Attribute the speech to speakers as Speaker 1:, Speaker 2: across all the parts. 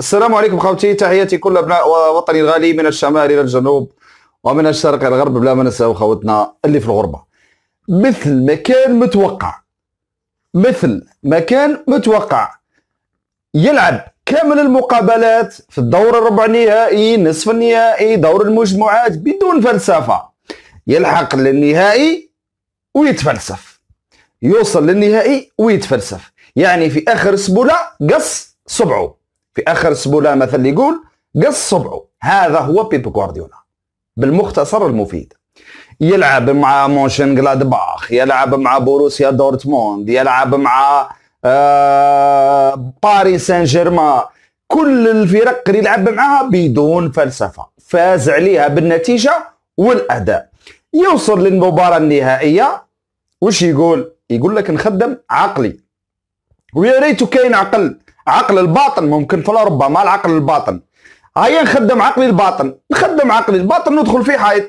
Speaker 1: السلام عليكم خوتي تحياتي كل ابناء وطني الغالي من الشمال الى الجنوب ومن الشرق الى الغرب بلا ما نساو خوتنا اللي في الغربه مثل ما كان متوقع مثل ما كان متوقع يلعب كامل المقابلات في الدور الربع النهائي نصف النهائي دور المجموعات بدون فلسفه يلحق للنهائي ويتفلسف يوصل للنهائي ويتفلسف يعني في اخر سبوله قص صبعه في اخر سبوله مثلا يقول قص صبعه هذا هو بيب غوارديولا بالمختصر المفيد يلعب مع مونشن جلادباخ يلعب مع بوروسيا دورتموند يلعب مع آه، باريس سان جيرمان كل الفرق اللي يلعب معها بدون فلسفه فاز عليها بالنتيجه والاداء يوصل للمباراه النهائيه وش يقول يقول لك نخدم عقلي ويا ريت كاين عقل عقل الباطن ممكن في الاوروبا ما العقل الباطن هيا نخدم عقلي الباطن نخدم عقلي الباطن ندخل في حيط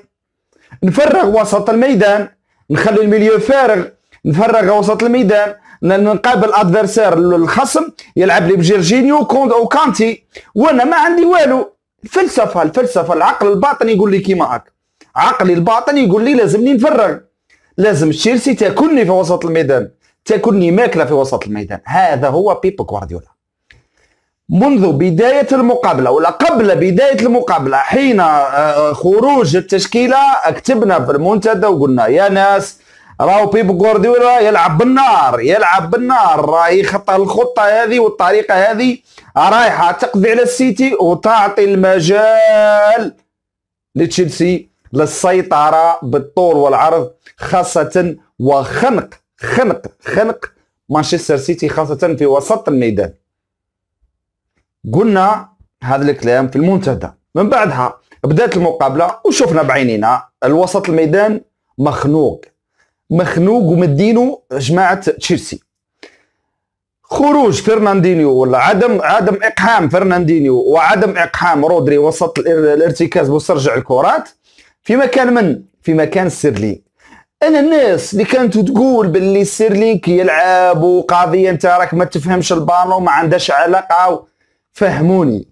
Speaker 1: نفرغ وسط الميدان نخلي الميليو فارغ نفرغ وسط الميدان نقابل ادفيرسير الخصم يلعب لي بجيرجينيو كوند او كانتي وانا ما عندي والو الفلسفه الفلسفه العقل الباطن يقول لي كيما هاك عقلي الباطن يقول لي لازمني نفرغ لازم تشيلسي تاكلني في وسط الميدان تاكلني ماكله في وسط الميدان هذا هو بيب غوارديولا منذ بداية المقابلة ولا قبل بداية المقابلة حين آه، آه، خروج التشكيلة كتبنا في المنتدى وقلنا يا ناس راهو بيب غوارديولا يلعب بالنار يلعب بالنار راهي خطه الخطه هذه والطريقه هذه رايحه تقضي على السيتي وتعطي المجال لتشيلسي للسيطره بالطول والعرض خاصه وخنق خنق خنق مانشستر سيتي خاصه في وسط الميدان قلنا هذا الكلام في المنتدى من بعدها بدات المقابله وشفنا بعينينا الوسط الميدان مخنوق مخنوق ومدينه جماعه تشيلسي خروج فرناندينيو ولا عدم عدم اقحام فرناندينيو وعدم اقحام رودري وسط الارتكاز وسرجع الكرات في مكان من في مكان سيرلينك انا الناس اللي كانت تقول باللي سيرلينك يلعب وقضيه انت راك ما تفهمش البالون ما عندهاش علاقه فهموني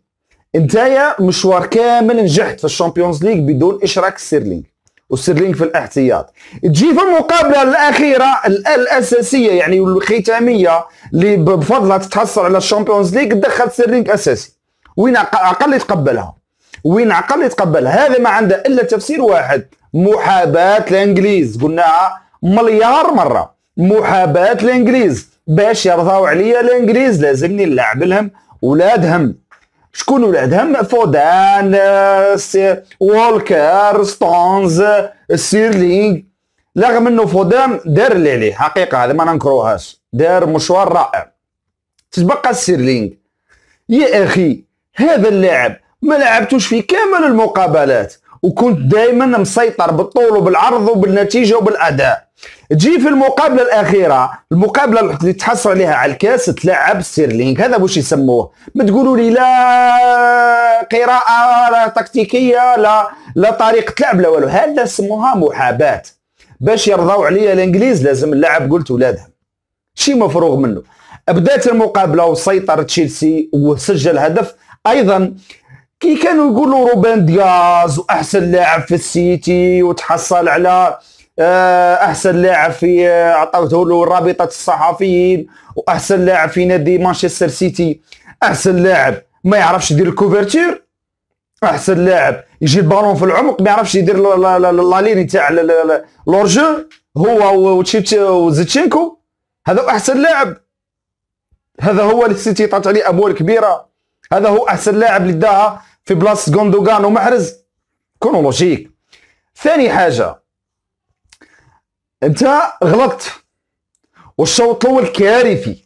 Speaker 1: انتايا مشوار كامل نجحت في الشامبيونز ليغ بدون اشراك سيرلينغ وسيرلينغ في الاحتياط تجي في المقابله الاخيره الاساسيه يعني الختاميه اللي بفضلها تتحصل على الشامبيونز ليغ دخل سيرلينغ اساسي وين عقل يتقبلها وين عقل يتقبلها هذا ما عنده الا تفسير واحد محاباه الانجليز قلناها مليار مره محاباه الانجليز باش يرضاو عليا الانجليز لازمني نلعب لهم ولاد هم شكون ولاد هم فودان وولكر ستونز سيرلينغ رغم انه فودان دار اللي عليه حقيقه هذا ما ننكروهاش دار مشوار رائع تتبقى سيرلينغ يا اخي هذا اللاعب ما لعبتوش في كامل المقابلات وكنت دائما مسيطر بالطول وبالعرض وبالنتيجه وبالاداء تجي في المقابله الاخيره المقابله اللي تحصل عليها على الكاس تلعب سيرلينغ هذا واش يسموه ما تقولوا لي لا قراءه لا تكتيكيه لا لا طريقه لعب لا والو هذا سموها محاباه باش يرضاو عليا الانجليز لازم اللاعب قلت ولادهم شي مفروغ منه بدات المقابله وسيطر تشيلسي وسجل هدف ايضا كي كانوا يقولوا روبان دياز واحسن لاعب في السيتي وتحصل على آه، احسن لاعب في آه، عطاوته له رابطه الصحفيين واحسن لاعب في نادي مانشستر سيتي احسن لاعب ما يعرفش يدير الكوفرتير احسن لاعب يجي البالون في العمق ما يعرفش يدير لا ليني تاع لورجو هو وزيتشينكو هذا احسن لاعب هذا هو اللي السيتي طات عليه اموال كبيره هذا هو احسن لاعب اللي داها في بلاصه غوندوغان ومحرز كونوا لوجيك ثاني حاجه انت غلطت والشوط الاول كارثي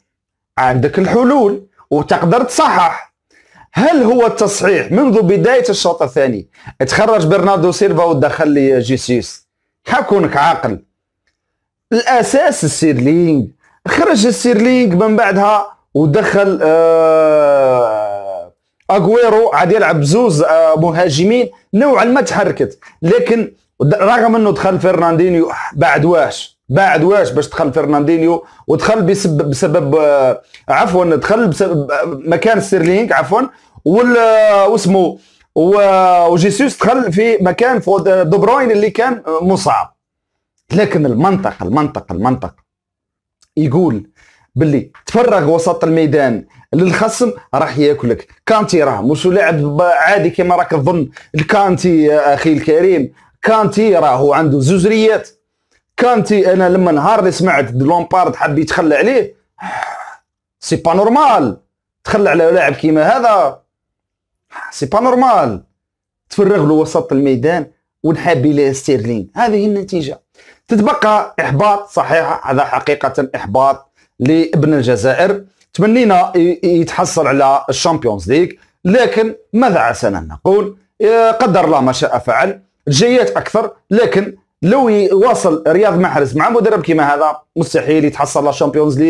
Speaker 1: عندك الحلول وتقدر تصحح هل هو التصحيح منذ بدايه الشوط الثاني تخرج برناردو سيلفا ودخل لي جيسيس حكونك عاقل الاساس السيرلينغ خرج السيرلينغ من بعدها ودخل آه، اغويرو عاد يلعب بزوز آه، مهاجمين نوعا ما تحركت لكن رغم انه دخل فرناندينيو بعد واش بعد واش باش دخل فرناندينيو ودخل بسبب, بسبب آه، عفوا دخل بسبب آه، مكان ستيرلينغ عفوا آه، واسمه وجيسوس دخل في مكان دو بروين اللي كان مصاب لكن المنطق المنطق المنطق يقول باللي تفرغ وسط الميدان للخصم راح ياكلك كانتي راه مش لاعب عادي كما راك تظن الكانتي اخي الكريم كانتي راهو عنده زوز ريات كانتي انا لما نهار اللي سمعت لومبارد حب يتخلى عليه سي با نورمال تخلى على لاعب كيما هذا سي با نورمال تفرغ له وسط الميدان ونحب له ستيرلين هذه النتيجه تتبقى احباط صحيح هذا حقيقه احباط لابن الجزائر تمنينا يتحصل على الشامبيونز ليغ لكن ماذا عسنا نقول قدر الله ما شاء فعل الجيات اكثر لكن لو يواصل رياض محرز مع مدرب كما هذا مستحيل يتحصل لا شامبيونز آه،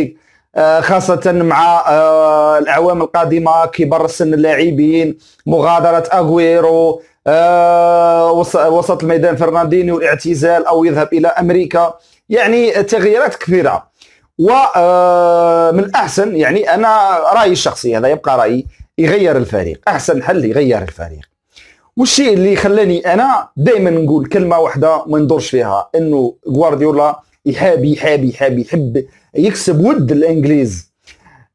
Speaker 1: ليغ خاصة مع آه، الأعوام القادمة كبر سن اللاعبين مغادرة أغويرو آه، وسط الميدان فرناندينيو الاعتزال أو يذهب إلى أمريكا يعني تغييرات كثيرة ومن الأحسن يعني أنا رأيي الشخصي هذا يبقى رأيي يغير الفريق أحسن حل يغير الفريق والشيء اللي خلاني انا دائما نقول كلمه واحده ما ندورش فيها انه غوارديولا يحاب يحاب يحاب يحب يكسب ود الانجليز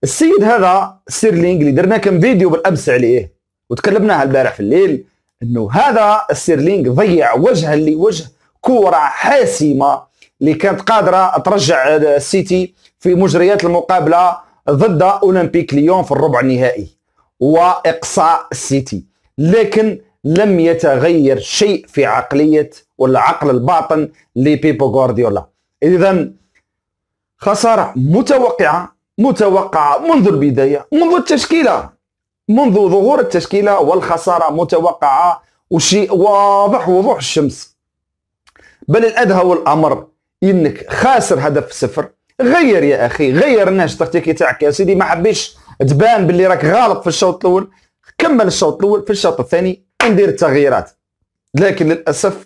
Speaker 1: السيد هذا سيرلينغ اللي درنا كم فيديو بالامس عليه وتكلمنا البارح في الليل انه هذا السيرلينغ ضيع وجه لوجه كوره حاسمه اللي كانت قادره ترجع السيتي في مجريات المقابله ضد اولمبيك ليون في الربع النهائي واقصاء السيتي لكن لم يتغير شيء في عقلية ولا عقل الباطن لبيبو غوارديولا إذا خسارة متوقعة متوقعة منذ البداية منذ التشكيلة منذ ظهور التشكيلة والخسارة متوقعة وشيء واضح وضوح الشمس بل الأدهى والأمر إنك خاسر هدف صفر غير يا أخي غير الناس تكتيكي تاعك يا سيدي ما حبيش تبان باللي راك غالط في الشوط الأول كمل الشوط الأول في الشوط الثاني ندير التغييرات لكن للاسف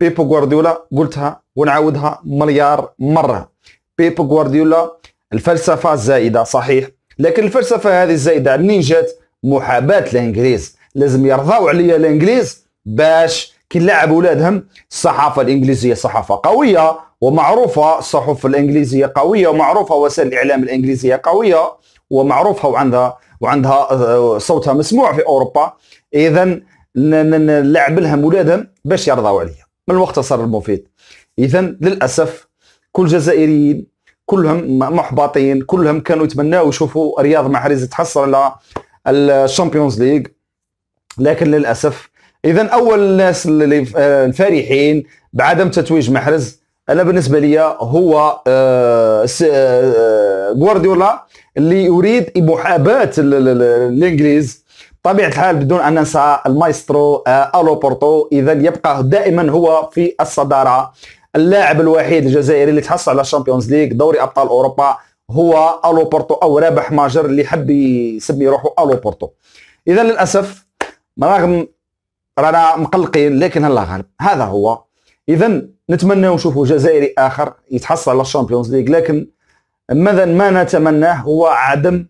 Speaker 1: بيبو غوارديولا قلتها ونعاودها مليار مره بيبو غوارديولا الفلسفه الزائده صحيح لكن الفلسفه هذه الزائده منين جات محاباه الانجليز لازم يرضاو عليا الانجليز باش كي نلعب ولادهم الصحافه الانجليزيه صحافه قويه ومعروفه الصحف الانجليزيه قويه ومعروفه وسائل الاعلام الانجليزيه قويه ومعروفه وعندها وعندها آه، صوتها مسموع في اوروبا اذا نلعب لهم ولادهم باش يرضاو عليا من المختصر المفيد اذا للاسف كل جزائريين كلهم محبطين كلهم كانوا يتمناو يشوفوا رياض محرز تحصل على الشامبيونز ليغ لكن للاسف اذا اول الناس اللي الفرحين آه، بعدم تتويج محرز انا بالنسبه لي هو آه، آه، غوارديولا اللي يريد محاباه الانجليز طبيعة الحال بدون أن ننسى المايسترو آه، ألو بورتو إذا يبقى دائما هو في الصدارة اللاعب الوحيد الجزائري اللي تحصل على الشامبيونز ليغ دوري أبطال أوروبا هو ألو بورتو أو رابح ماجر اللي حب يسمي روحه ألو بورتو إذا للأسف رغم رانا مقلقين لكن الله غالب هذا هو اذا نتمنى نشوفوا جزائري اخر يتحصل على الشامبيونز ليغ لكن ماذا ما نتمناه هو عدم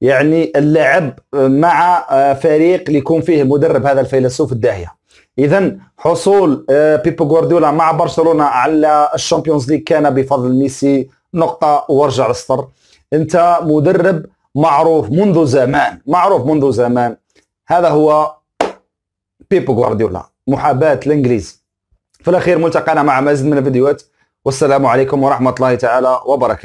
Speaker 1: يعني اللعب مع آه، فريق يكون فيه مدرب هذا الفيلسوف الداهيه اذا حصول آه، بيبو غوارديولا مع برشلونه على الشامبيونز ليج كان بفضل ميسي نقطه وارجع للصفر انت مدرب معروف منذ زمان معروف منذ زمان هذا هو بيبو غوارديولا محاباه الانجليز في الاخير ملتقانا مع مزيد من الفيديوهات والسلام عليكم ورحمه الله تعالى وبركاته